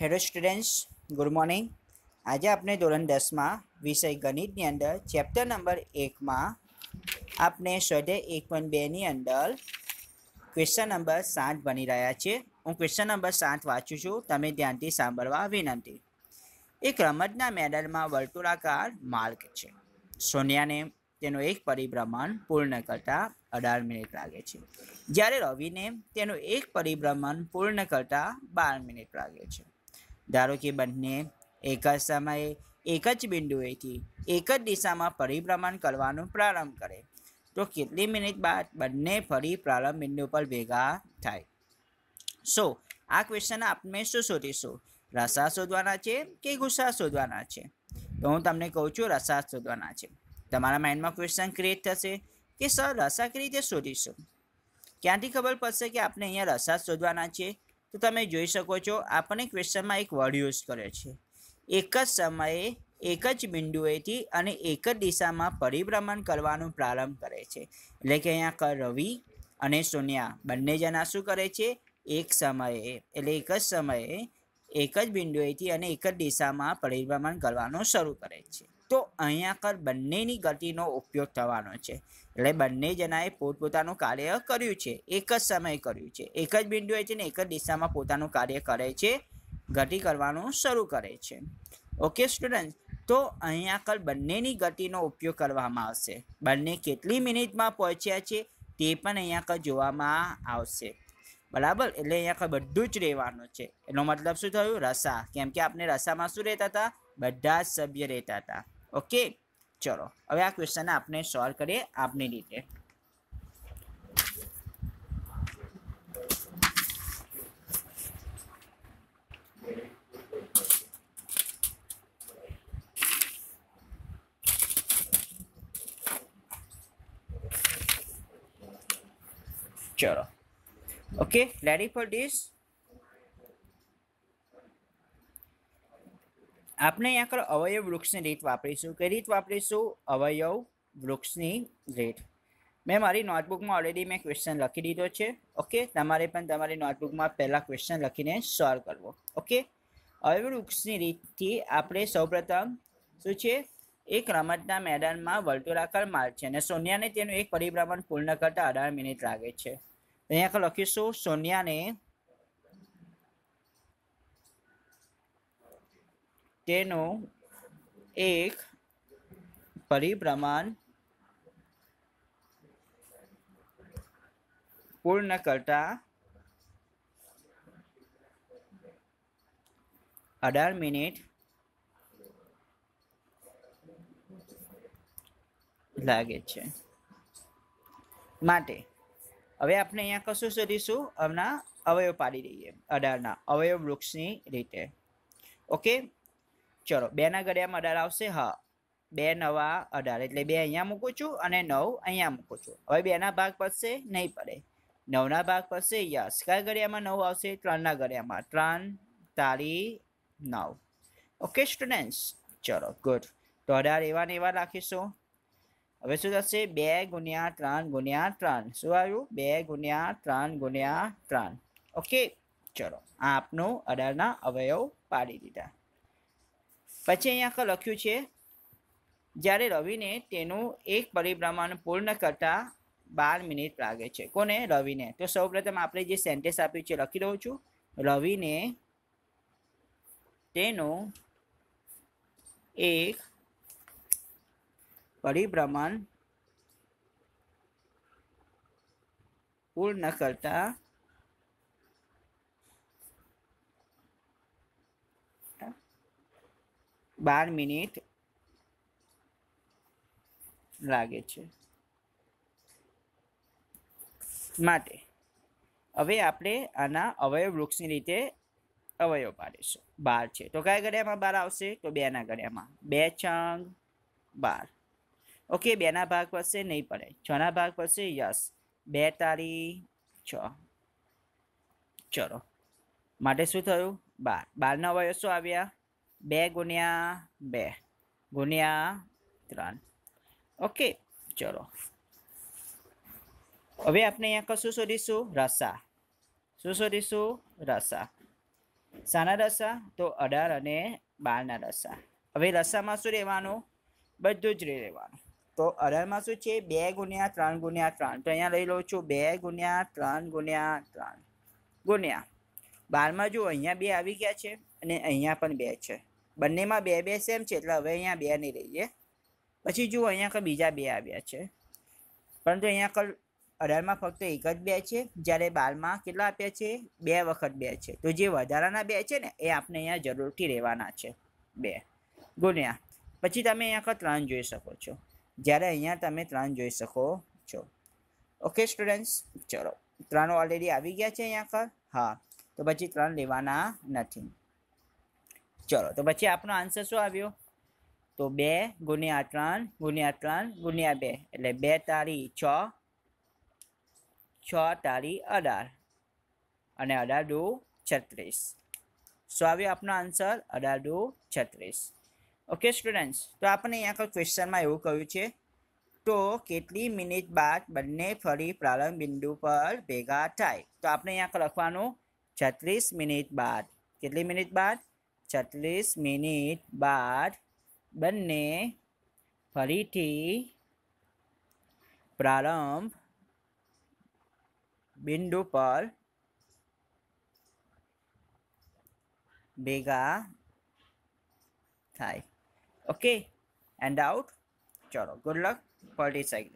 hello students good morning આજે આપણે ધોરણ દસમાં વિષય ગણિતની અંદર ચેપ્ટર નંબર એકમાં આપણે સ્વાધ્યાય એક પોઈન્ટ બેની અંદર ક્વેશ્ચન નંબર સાત બની રહ્યા છે હું ક્વેશ્ચન નંબર સાત વાંચું છું તમે ધ્યાનથી સાંભળવા વિનંતી એક રમતના મેદાનમાં વર્તુળાકાર માર્ગ છે સોનિયાને તેનું એક પરિભ્રમણ પૂર્ણ કરતાં અઢાર મિનિટ લાગે છે જ્યારે રવિને તેનું એક પરિભ્રમણ પૂર્ણ કરતાં બાર મિનિટ લાગે છે ધારો કે બંને એક જ સમયે એક જ બિંદુએથી એક જ દિશામાં પરિભ્રમણ કરવાનું પ્રારંભ કરે તો કેટલી મિનિટ બાદ બંને ફરી પ્રારંભ બિંદુ પર ભેગા થાય સો આ ક્વેશ્ચન આપણે શું શોધીશું રસા શોધવાના છે કે ગુસ્સા શોધવાના છે તો હું તમને કહું છું રસા શોધવાના છે તમારા માઇન્ડમાં ક્વેશ્ચન ક્રિએટ થશે કે સર રસા કઈ રીતે શોધીશું ક્યાંથી ખબર પડશે કે આપણે અહીંયા રસા શોધવાના છે તો તમે જોઈ શકો છો આપણે ક્વેશ્ચનમાં એક વર્ડ યુઝ કરે છે એક જ સમયે એક જ બિંદુએથી અને એક જ દિશામાં પરિભ્રમણ કરવાનું પ્રારંભ કરે છે એટલે કે અહીંયા ક રવિ અને સોનિયા બંને જણા શું કરે છે એક સમયે એટલે એક જ સમયે એક જ બિંદુએથી અને એક જ દિશામાં પરિભ્રમણ કરવાનું શરૂ કરે છે તો અહીંયા આગળ બંનેની ગતિનો ઉપયોગ થવાનો છે એટલે બંને જણાએ પોતપોતાનું કાર્ય કર્યું છે એક જ સમયે કર્યું છે એક જ બિંદુ બિંદુએ છે ને એક જ દિશામાં પોતાનું કાર્ય કરે છે ગતિ કરવાનું શરૂ કરે છે ઓકે સ્ટુડન્ટ તો અહીંયા આગળ બંનેની ગતિનો ઉપયોગ કરવામાં આવશે બંને કેટલી મિનિટમાં પહોંચ્યા છે તે પણ અહીંયા આગળ જોવામાં આવશે બરાબર એટલે અહીંયા આગળ બધું જ રહેવાનું છે એનો મતલબ શું થયું રસા કેમ કે આપણે રસામાં શું રહેતા હતા બધા જ સભ્ય રહેતા હતા ओके चलो हम आ क्वेश्चन अपने सॉल्व करिए आपने रीते चलो ओके रेडी फॉर डिश આપણે અહીંયા આગળ અવયવ વૃક્ષની રીત વાપરીશું કઈ રીત વાપરીશું અવયવ વૃક્ષની રીત મેં મારી નોટબુકમાં ઓલરેડી મેં ક્વેશ્ચન લખી દીધો છે ઓકે તમારે પણ તમારી નોટબુકમાં પહેલાં ક્વેશ્ચન લખીને સોલ્વ કરવો ઓકે અવયવ વૃક્ષની રીતથી આપણે સૌપ્રથમ શું છે એક રમતના મેદાનમાં વર્તુળાકાર માર્ગ છે અને સોનિયાને તેનું એક પરિભ્રમણ પૂર્ણ કરતાં અઢાર મિનિટ લાગે છે અહીંયા લખીશું સોનિયાને તેનો એક પરિભ્રમણ પૂર્ણ કરતા અઢાર મિનિટ લાગે છે માટે હવે આપણે અહીંયા કશું શોધીશું હમણાં અવયવ પાડી દઈએ અઢારના અવયવ વૃક્ષની રીતે ઓકે ચલો બેના ઘડિયામાં અઢાર આવશે હા બે નવા અઢાર એટલે બે અહીંયા મૂકું છું અને નવ અહીંયા મૂકું છું હવે બેના ભાગ પડશે નહીં પડે નવના ભાગ પડશે યસ કયા ઘડિયામાં નવ આવશે ત્રણના ઘડિયામાં ત્રણ તારી નવ ઓકે સ્ટુડન્ટ્સ ચલો ગુડ તો અઢાર એવા ને એવા રાખીશું હવે શું થશે બે ગુણ્યા ત્રણ ગુણ્યા ત્રણ શું આવ્યું બે ગુણ્યા ત્રણ ગુણ્યા ત્રણ ઓકે ચલો આ આપનું અઢારના અવયવ પાડી દીધા પછી અહીંયા આગળ લખ્યું છે જ્યારે રવિને તેનું એક પરિભ્રમણ પૂર્ણ કરતાં બાર મિનિટ લાગે છે કોને રવિને તો સૌપ્રથમ આપણે જે સેન્ટેન્સ આપ્યું છે લખી દઉં છું રવિને તેનું એક પરિભ્રમણ પૂર્ણ કરતાં બાર મિનિટ લાગે છે માટે હવે આપણે આના અવયવ વૃક્ષની રીતે અવયવ પાડીશું બાર છે તો કયા ગળ્યામાં બાર આવશે તો બેના ગળ્યામાં બે ચંગ બાર ઓકે બેના ભાગ પડશે નહીં પડે છના ભાગ પડશે યસ બે તારી છ ચલો માટે શું થયું બાર બારના અવયવ શું આવ્યા બે ગુણ્યા બે ગુણ્યા ત્રણ ઓકે ચલો હવે આપણે અહીંયા કશું શોધીશું રસા શું શોધીશું રસા શાના રસા તો અઢાર અને બારના રસા હવે રસામાં શું રહેવાનું બધું જ રહી રહેવાનું તો અઢારમાં શું છે બે ગુણ્યા ત્રણ ગુણ્યા ત્રણ તો અહીંયા લઈ લઉં છું બે ગુણ્યા ત્રણ ગુણ્યા ત્રણ ગુણ્યા બારમાં જો અહીંયા બે આવી ગયા છે અને અહીંયા પણ બે છે બંનેમાં બે બે સેમ છે એટલે હવે અહીંયા બે નહીં રહી જાય પછી જુઓ અહીંયા આગળ બીજા બે આવ્યા છે પરંતુ અહીંયા આગળ અઢારમાં ફક્ત એક જ બે છે જ્યારે બારમાં કેટલા આપ્યા છે બે વખત બે છે તો જે વધારાના બે છે ને એ આપણે અહીંયા જરૂરથી રહેવાના છે બે ગુણ્યા પછી તમે અહીંયા આગળ ત્રણ જોઈ શકો છો જ્યારે અહીંયા તમે ત્રણ જોઈ શકો છો ઓકે સ્ટુડન્ટ્સ ચલો ત્રણ ઓલરેડી આવી ગયા છે અહીંયા આગળ હા તો પછી ત્રણ લેવાના નથી ચલો તો પછી આપનો આન્સર શું આવ્યો તો બે ગુણ્યા ત્રણ ગુણ્યા ત્રણ ગુણ્યા બે એટલે બે તારી છ છ તારી અઢાર અને અઢાર દો છત્રીસ સો આવ્યો આપનો આન્સર અઢાર દો છત્રીસ ઓકે સ્ટુડન્ટ્સ તો આપણને અહીંયા કોઈ ક્વેશ્ચનમાં એવું કહ્યું છે તો કેટલી મિનિટ બાદ બંને ફરી પ્રારંભ બિંદુ પર ભેગા થાય તો આપણે અહીંયા લખવાનું છત્રીસ મિનિટ બાદ કેટલી મિનિટ બાદ छत्स मिनिट बाद बने फरी प्रारंभ बिंदु पर भेगा थाय ओके एंड आउट चलो गुड लक पलटी साइड